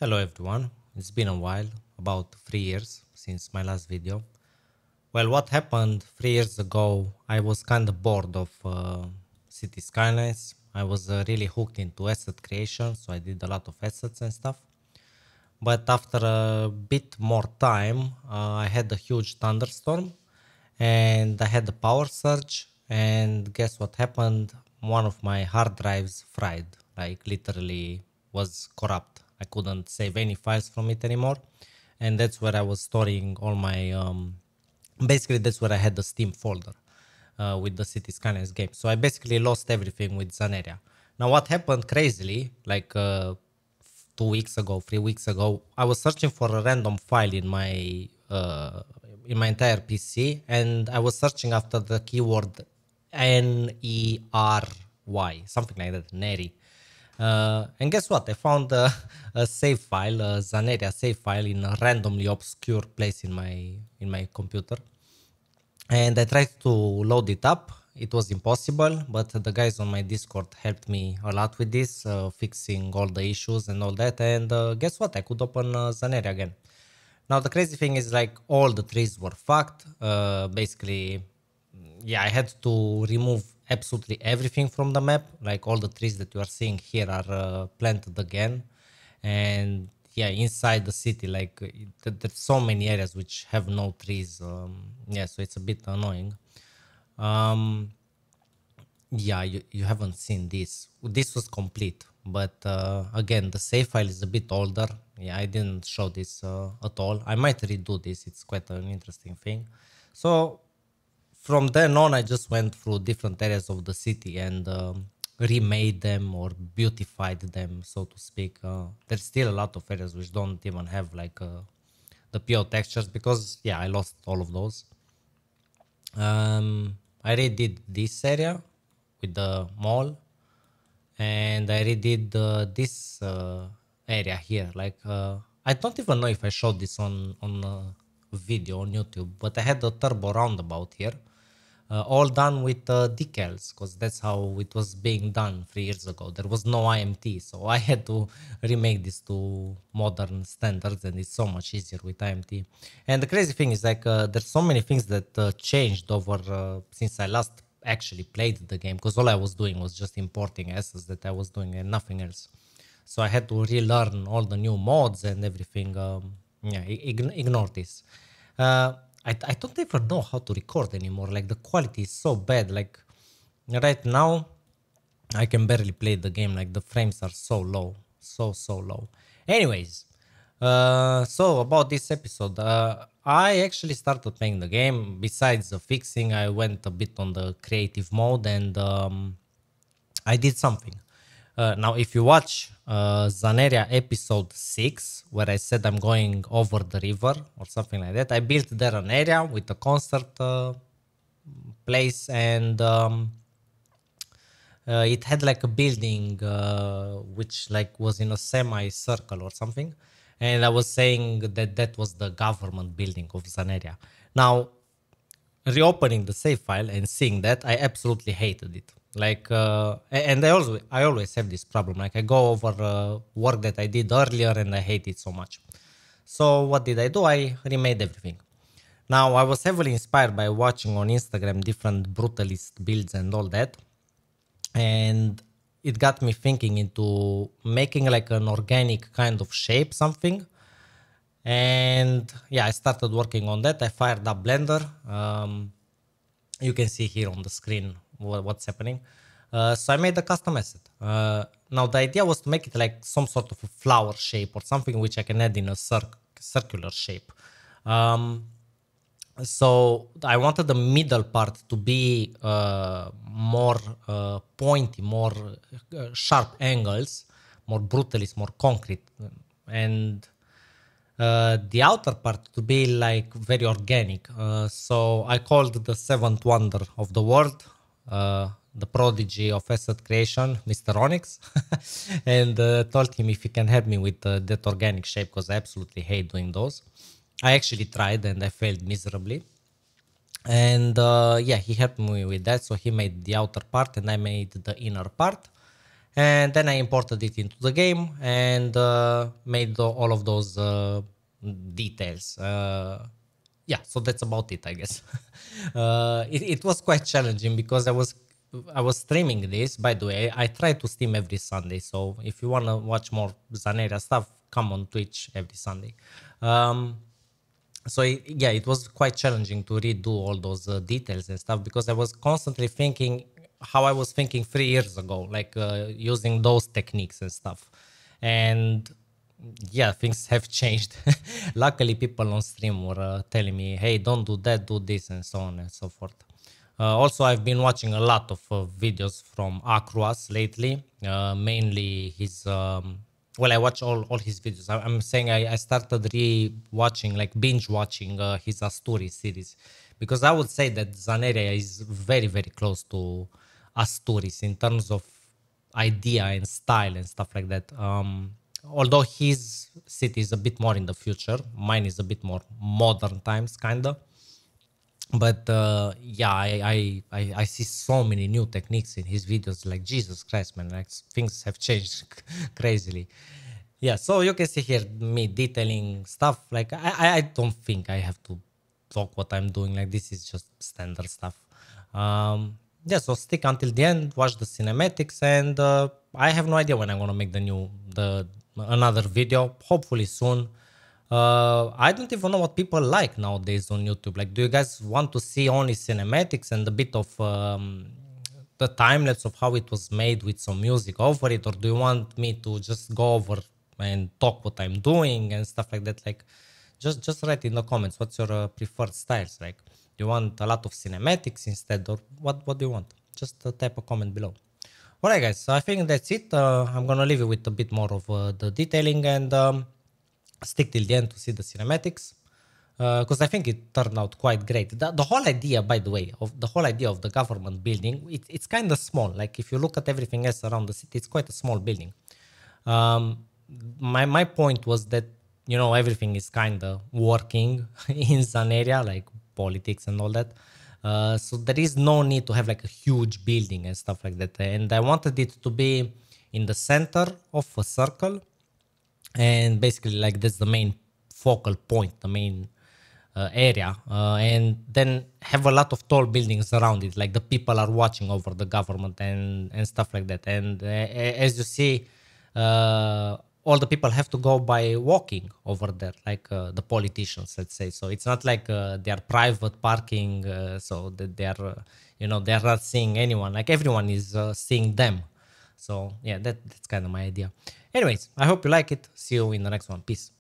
Hello everyone, it's been a while, about 3 years since my last video. Well, what happened 3 years ago, I was kinda bored of uh, City Skylines. I was uh, really hooked into asset creation, so I did a lot of assets and stuff. But after a bit more time, uh, I had a huge thunderstorm and I had a power surge and guess what happened? One of my hard drives fried, like literally was corrupt I couldn't save any files from it anymore. And that's where I was storing all my, um, basically that's where I had the Steam folder uh, with the City Scanners game. So I basically lost everything with Zaneria. Now what happened crazily, like uh, two weeks ago, three weeks ago, I was searching for a random file in my uh, in my entire PC, and I was searching after the keyword N E R Y, something like that, Neri. Uh, and guess what? I found a, a save file, a Zanaria save file in a randomly obscure place in my in my computer. And I tried to load it up. It was impossible, but the guys on my Discord helped me a lot with this, uh, fixing all the issues and all that. And uh, guess what? I could open uh, again. Now the crazy thing is like all the trees were fucked. Uh, basically, yeah, I had to remove absolutely everything from the map. Like all the trees that you are seeing here are uh, planted again. And yeah, inside the city, like uh, there's so many areas which have no trees. Um, yeah, so it's a bit annoying. Um, yeah, you, you haven't seen this. This was complete. But uh, again, the save file is a bit older. Yeah, I didn't show this uh, at all. I might redo this. It's quite an interesting thing. So from then on, I just went through different areas of the city and um, remade them or beautified them, so to speak. Uh, there's still a lot of areas which don't even have like uh, the pure textures because, yeah, I lost all of those. Um, I redid this area with the mall and I redid uh, this area here. Like, uh, I don't even know if I showed this on, on video on YouTube, but I had a turbo roundabout here uh, all done with uh, decals because that's how it was being done three years ago. There was no IMT, so I had to remake this to modern standards, and it's so much easier with IMT. And the crazy thing is like uh, there's so many things that uh, changed over uh, since I last actually played the game because all I was doing was just importing assets that I was doing and nothing else. So I had to relearn all the new mods and everything. Um, yeah, ign- ignore this. Uh, I, I don't even know how to record anymore. Like the quality is so bad. Like right now, I can barely play the game. Like the frames are so low, so so low. Anyways, uh, so about this episode, uh, I actually started playing the game. Besides the fixing, I went a bit on the creative mode and um, I did something. Uh, now, if you watch uh, Zaneria episode 6, where I said I'm going over the river or something like that, I built there an area with a concert uh, place and um, uh, it had like a building uh, which like was in a semi-circle or something. And I was saying that that was the government building of Zaneria. Now, reopening the save file and seeing that I absolutely hated it. Like, uh, and I also I always have this problem. Like, I go over uh, work that I did earlier and I hate it so much. So what did I do? I remade everything. Now I was heavily inspired by watching on Instagram different brutalist builds and all that, and it got me thinking into making like an organic kind of shape something and yeah i started working on that i fired up blender um, you can see here on the screen what, what's happening uh, so i made a custom asset uh, now the idea was to make it like some sort of a flower shape or something which i can add in a cir circular shape um, so i wanted the middle part to be uh, more uh, pointy more uh, sharp angles more brutalist more concrete and uh, the outer part to be like very organic. Uh, so I called the seventh wonder of the world, uh, the prodigy of asset creation, Mr. Onyx, and uh, told him if he can help me with uh, that organic shape because I absolutely hate doing those. I actually tried and I failed miserably. And yeah, he helped me with that. So he made the outer part and I made the inner part and then I imported it into the game and uh, made the, all of those uh, details. Uh, yeah, so that's about it, I guess. Uh, it, it, was quite challenging because I was I was streaming this. By the way, I try to stream every Sunday, so if you wanna watch more Zanera stuff, come on Twitch every Sunday. Um, so it, yeah, it was quite challenging to redo all those uh, details and stuff because I was constantly thinking how I was thinking three years ago, like uh, using those techniques and stuff. And yeah, things have changed. Luckily, people on stream were uh, telling me, hey, don't do that, do this, and so on and so forth. Uh, also, I've been watching a lot of uh, videos from Akruas lately, uh, mainly his. Um, well, I watch all, all his videos. I, am saying I, I started re watching, like binge watching uh, his Asturi series because I would say that Zaneria is very, very close to a stories in terms of idea and style and stuff like that. Um, although his city is a bit more in the future, mine is a bit more modern times, kinda. But uh, yeah, I, I, I I see so many new techniques in his videos. Like Jesus Christ, man! Like things have changed crazily. Yeah, so you can see here me detailing stuff. Like I I don't think I have to talk what I'm doing. Like this is just standard stuff. Um, yeah, so stick until the end, watch the cinematics, and uh, I have no idea when I'm gonna make the new the another video. Hopefully soon. Uh, I don't even know what people like nowadays on YouTube. Like, do you guys want to see only cinematics and a bit of um, the time lapse of how it was made with some music over it, or do you want me to just go over and talk what I'm doing and stuff like that? Like, just just write in the comments what's your uh, preferred styles like. Do you want a lot of cinematics instead, or what? What do you want? Just uh, type a comment below. All right, guys. So I think that's it. Uh, I'm gonna leave you with a bit more of uh, the detailing and um, stick till the end to see the cinematics because uh, I think it turned out quite great. The, the, whole idea, by the way, of the whole idea of the government building, it, it's kind of small. Like if you look at everything else around the city, it's quite a small building. Um, my my point was that you know everything is kind of working in San area, like politics and all that. Uh, so there is no need to have like a huge building and stuff like that. And I wanted it to be in the center of a circle, and basically like that's the main focal point, the main uh, area, uh, and then have a lot of tall buildings around it, like the people are watching over the government and and stuff like that. And uh, as you see. Uh, all the people have to go by walking over there, like uh, the politicians, let's say. So it's not like uh, they are private parking, uh, so that they are, uh, you know, they are not seeing anyone. Like everyone is uh, seeing them. So yeah, that, that's kind of my idea. Anyways, I hope you like it. See you in the next one. Peace.